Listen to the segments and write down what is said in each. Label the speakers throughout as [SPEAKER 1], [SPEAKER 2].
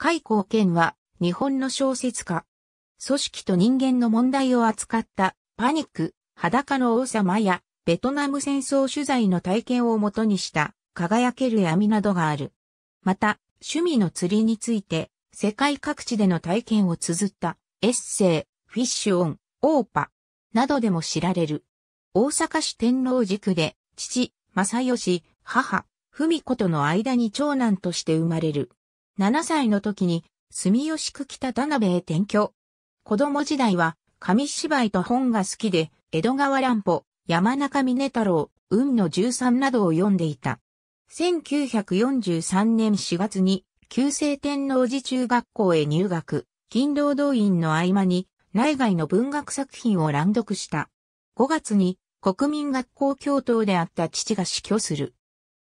[SPEAKER 1] 海光健は日本の小説家。組織と人間の問題を扱ったパニック、裸の王様やベトナム戦争取材の体験をもとにした輝ける闇などがある。また、趣味の釣りについて世界各地での体験を綴ったエッセイ、フィッシュオン、オーパなどでも知られる。大阪市天皇塾で父、正義、母、文子との間に長男として生まれる。7歳の時に住吉区北田辺へ転居。子供時代は紙芝居と本が好きで、江戸川乱歩、山中峰太郎、運の13などを読んでいた。1943年4月に、旧制天皇寺中学校へ入学、勤労動員の合間に、内外の文学作品を乱読した。5月に、国民学校教頭であった父が死去する。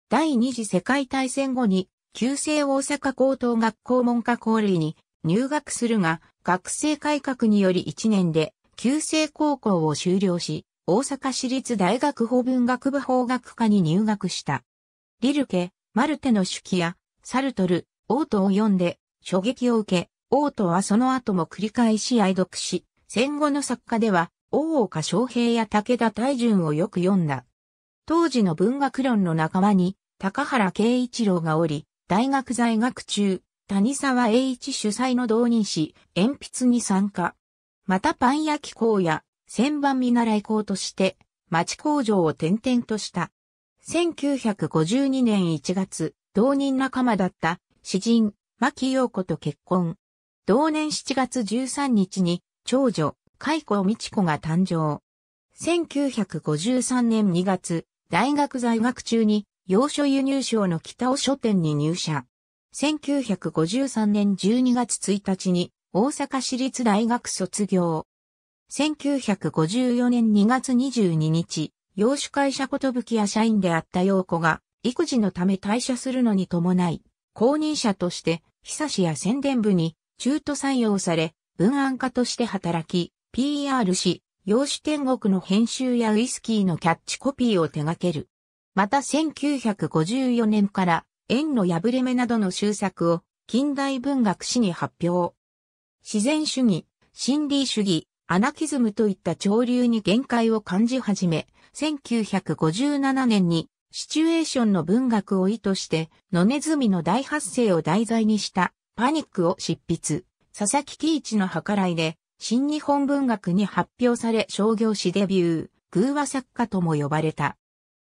[SPEAKER 1] 第二次世界大戦後に旧制大阪高等学校文科校類に入学するが、学生改革により1年で、旧制高校を修了し、大阪市立大学法文学部法学科に入学した。リルケ、マルテの手記や、サルトル、オートを読んで、衝撃を受け、オートはその後も繰り返し愛読し、戦後の作家では、大岡昌平や武田大順をよく読んだ。当時の文学論の仲間に、高原慶一郎がおり、大学在学中、谷沢栄一主催の同人誌、鉛筆に参加。またパン焼き校や、旋盤見習い校として、町工場を転々とした。1952年1月、同人仲間だった詩人、牧陽子と結婚。同年7月13日に、長女、海子美智子が誕生。1953年2月、大学在学中に洋書輸入省の北尾書店に入社。1953年12月1日に大阪市立大学卒業。1954年2月22日、洋酒会社ことぶきや社員であった洋子が、育児のため退社するのに伴い、公認者として、久しや宣伝部に中途採用され、文案家として働き、PR し、洋酒天国の編集やウイスキーのキャッチコピーを手掛ける。また1954年から、縁の破れ目などの終作を、近代文学史に発表。自然主義、心理主義、アナキズムといった潮流に限界を感じ始め、1957年にシチュエーションの文学を意図して、野ネズミの大発生を題材にしたパニックを執筆、佐々木喜一の計らいで、新日本文学に発表され商業誌デビュー、偶話作家とも呼ばれた。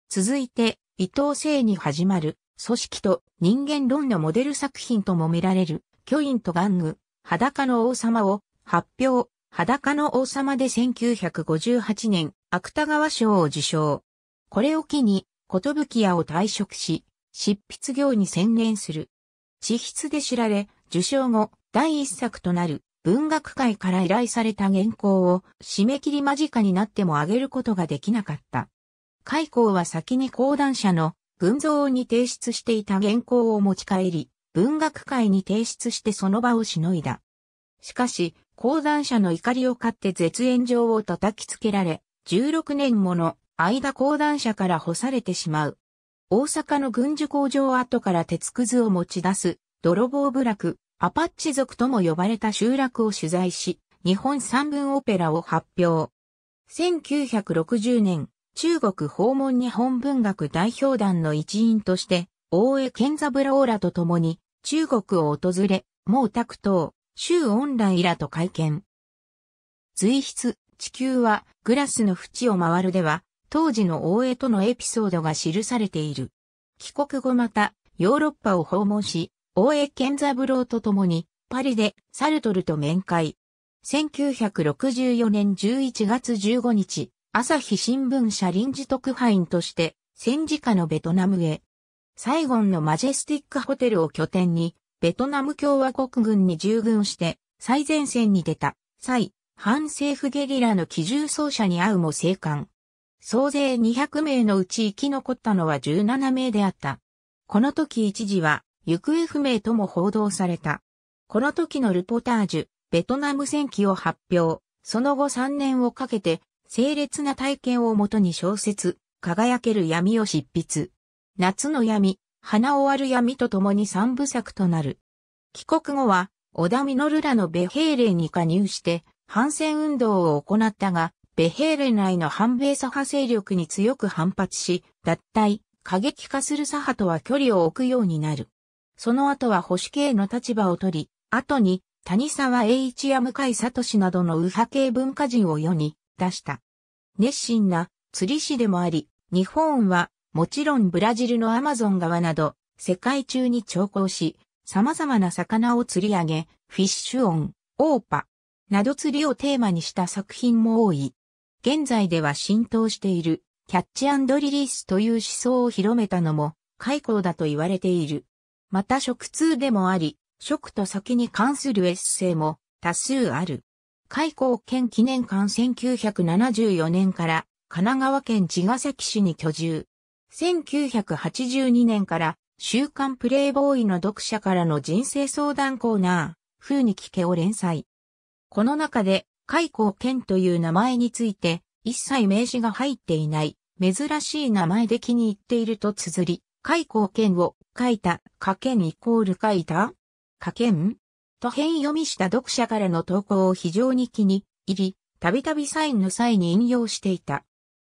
[SPEAKER 1] 続いて、伊藤聖に始まる、組織と人間論のモデル作品とも見られる、巨院と玩具、裸の王様を発表、裸の王様で1958年、芥川賞を受賞。これを機に、ことぶき屋を退職し、執筆業に専念する。地筆で知られ、受賞後、第一作となる文学界から依頼された原稿を締め切り間近になっても上げることができなかった。開溝は先に講談社の文蔵に提出していた原稿を持ち帰り、文学界に提出してその場をしのいだ。しかし、講談社の怒りを買って絶縁状を叩きつけられ、16年もの間講談社から干されてしまう。大阪の軍需工場跡から鉄くずを持ち出す、泥棒部落、アパッチ族とも呼ばれた集落を取材し、日本三文オペラを発表。1960年、中国訪問日本文学代表団の一員として、大江健三郎らと共に、中国を訪れ、毛沢東、周恩来らと会見。随筆、地球はグラスの縁を回るでは、当時の大江とのエピソードが記されている。帰国後また、ヨーロッパを訪問し、大江健三郎と共に、パリでサルトルと面会。1964年11月15日、朝日新聞社臨時特派員として戦時下のベトナムへ、サイゴンのマジェスティックホテルを拠点に、ベトナム共和国軍に従軍して最前線に出た際、反政府ゲリラの機銃奏者に会うも生還。総勢200名のうち生き残ったのは17名であった。この時一時は行方不明とも報道された。この時のルポタージュ、ベトナム戦記を発表、その後3年をかけて精烈な体験をもとに小説、輝ける闇を執筆。夏の闇、花終わる闇と共に三部作となる。帰国後は、小田実らの米兵令に加入して、反戦運動を行ったが、米兵連内の反米左派勢力に強く反発し、脱退、過激化する左派とは距離を置くようになる。その後は保守系の立場を取り、後に谷沢栄一や向井聡などの右派系文化人を世に出した。熱心な釣り師でもあり、日本はもちろんブラジルのアマゾン川など世界中に調光し、様々な魚を釣り上げ、フィッシュオン、オーパ、など釣りをテーマにした作品も多い。現在では浸透しているキャッチリリースという思想を広めたのも開口だと言われている。また食通でもあり、食と先に関するエッセイも多数ある。開港県記念館1974年から神奈川県茅ヶ崎市に居住。1982年から週刊プレイボーイの読者からの人生相談コーナー、風に聞けを連載。この中で、開口県という名前について、一切名詞が入っていない、珍しい名前で気に入っていると綴り、開口県を書いた、かけんイコール書いたかけんと変読みした読者からの投稿を非常に気に入り、たびたびサインの際に引用していた。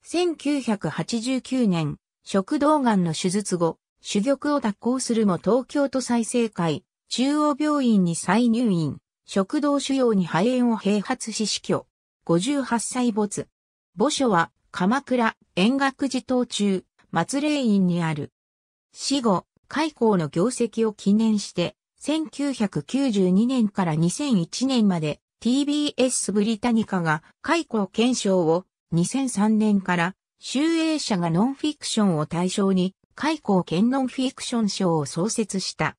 [SPEAKER 1] 1989年、食道がんの手術後、主玉を脱行するも東京都再生会、中央病院に再入院、食道腫瘍に肺炎を併発し死去。58歳没。墓所は、鎌倉、円覚寺島中、松霊院にある。死後、開校の業績を記念して、1992年から2001年まで TBS ブリタニカが解雇検証を2003年から集英社がノンフィクションを対象に解雇兼ノンフィクション賞を創設した。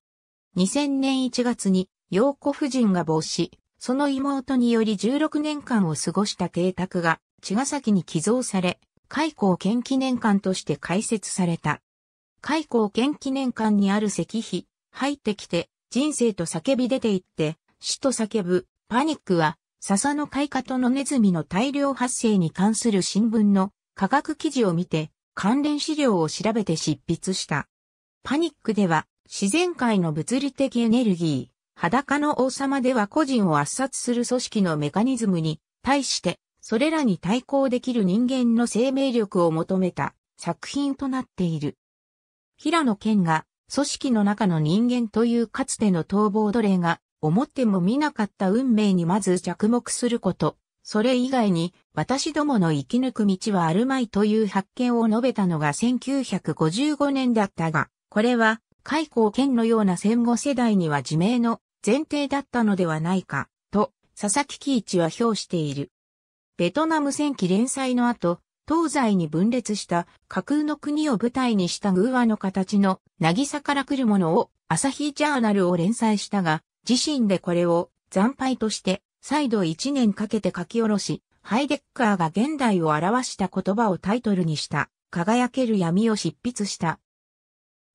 [SPEAKER 1] 2000年1月に陽子夫人が没し、その妹により16年間を過ごした邸宅が茅ヶ崎に寄贈され、開港県記念館として開設された。開港県記念館にある石碑、入ってきて、人生と叫び出ていって、死と叫ぶ、パニックは、笹の開花とのネズミの大量発生に関する新聞の科学記事を見て、関連資料を調べて執筆した。パニックでは、自然界の物理的エネルギー、裸の王様では個人を圧殺する組織のメカニズムに対して、それらに対抗できる人間の生命力を求めた作品となっている。平野健が組織の中の人間というかつての逃亡奴隷が、思っても見なかった運命にまず着目すること、それ以外に私どもの生き抜く道はあるまいという発見を述べたのが1955年だったが、これは解雇剣のような戦後世代には自明の前提だったのではないか、と佐々木喜一は評している。ベトナム戦記連載の後、東西に分裂した架空の国を舞台にした偶話の形の渚から来るものを朝日ジャーナルを連載したが、自身でこれを惨敗として再度1年かけて書き下ろし、ハイデッカーが現代を表した言葉をタイトルにした輝ける闇を執筆した。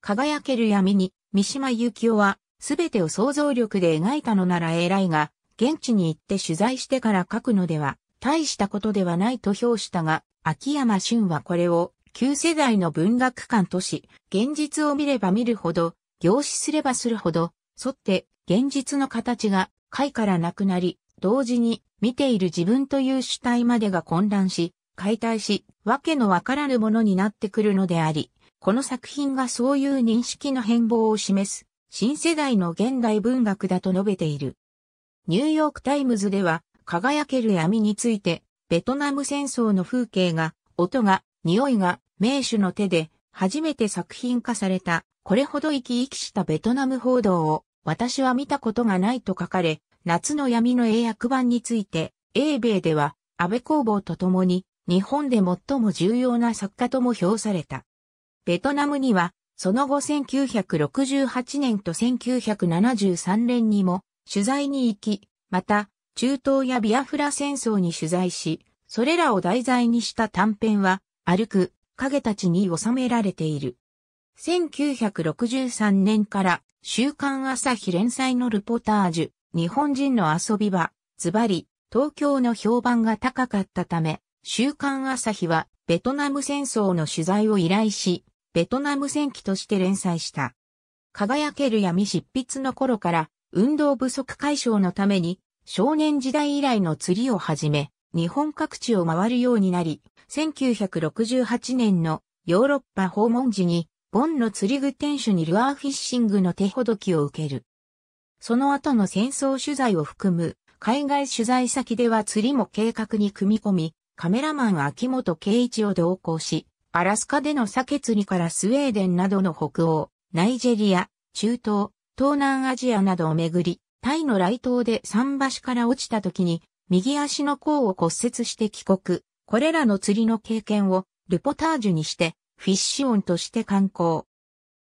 [SPEAKER 1] 輝ける闇に三島由紀夫はすべてを想像力で描いたのなら偉いが、現地に行って取材してから書くのでは大したことではないと評したが、秋山俊はこれを旧世代の文学館とし、現実を見れば見るほど、凝視すればするほど、沿って現実の形が回からなくなり、同時に見ている自分という主体までが混乱し、解体し、わけのわからぬものになってくるのであり、この作品がそういう認識の変貌を示す、新世代の現代文学だと述べている。ニューヨークタイムズでは、輝ける闇について、ベトナム戦争の風景が、音が、匂いが、名手の手で、初めて作品化された、これほど生き生きしたベトナム報道を、私は見たことがないと書かれ、夏の闇の英訳版について、英米では、安倍工房と共に、日本で最も重要な作家とも評された。ベトナムには、その後1968年と1973年にも取材に行き、また中東やビアフラ戦争に取材し、それらを題材にした短編は、歩く、影たちに収められている。1963年から週刊朝日連載のルポタージュ、日本人の遊び場、ズバリ、東京の評判が高かったため、週刊朝日はベトナム戦争の取材を依頼し、ベトナム戦記として連載した。輝ける闇執筆の頃から、運動不足解消のために少年時代以来の釣りを始め、日本各地を回るようになり、1968年のヨーロッパ訪問時に、ボンの釣り具店主にルアーフィッシングの手ほどきを受ける。その後の戦争取材を含む、海外取材先では釣りも計画に組み込み、カメラマン秋元圭一を同行し、アラスカでの鮭釣りからスウェーデンなどの北欧、ナイジェリア、中東、東南アジアなどをめぐり、タイの雷島で桟橋から落ちた時に、右足の甲を骨折して帰国。これらの釣りの経験をルポタージュにして、フィッシオンとして観光。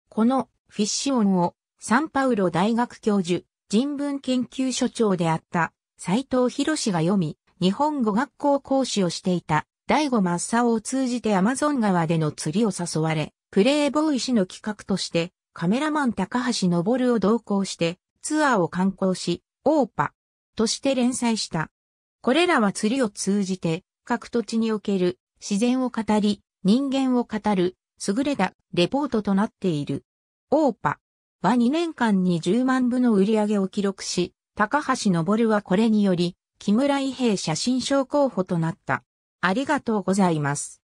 [SPEAKER 1] このフィッシオンをサンパウロ大学教授、人文研究所長であった斎藤博氏が読み、日本語学校講師をしていた第マッサオを通じてアマゾン川での釣りを誘われ、プレイボーイ氏の企画としてカメラマン高橋昇を同行してツアーを観光し、オーパとして連載した。これらは釣りを通じて、各土地における自然を語り、人間を語る、優れたレポートとなっている。オーパは2年間に10万部の売り上げを記録し、高橋昇はこれにより、木村伊兵衛写真賞候補となった。ありがとうございます。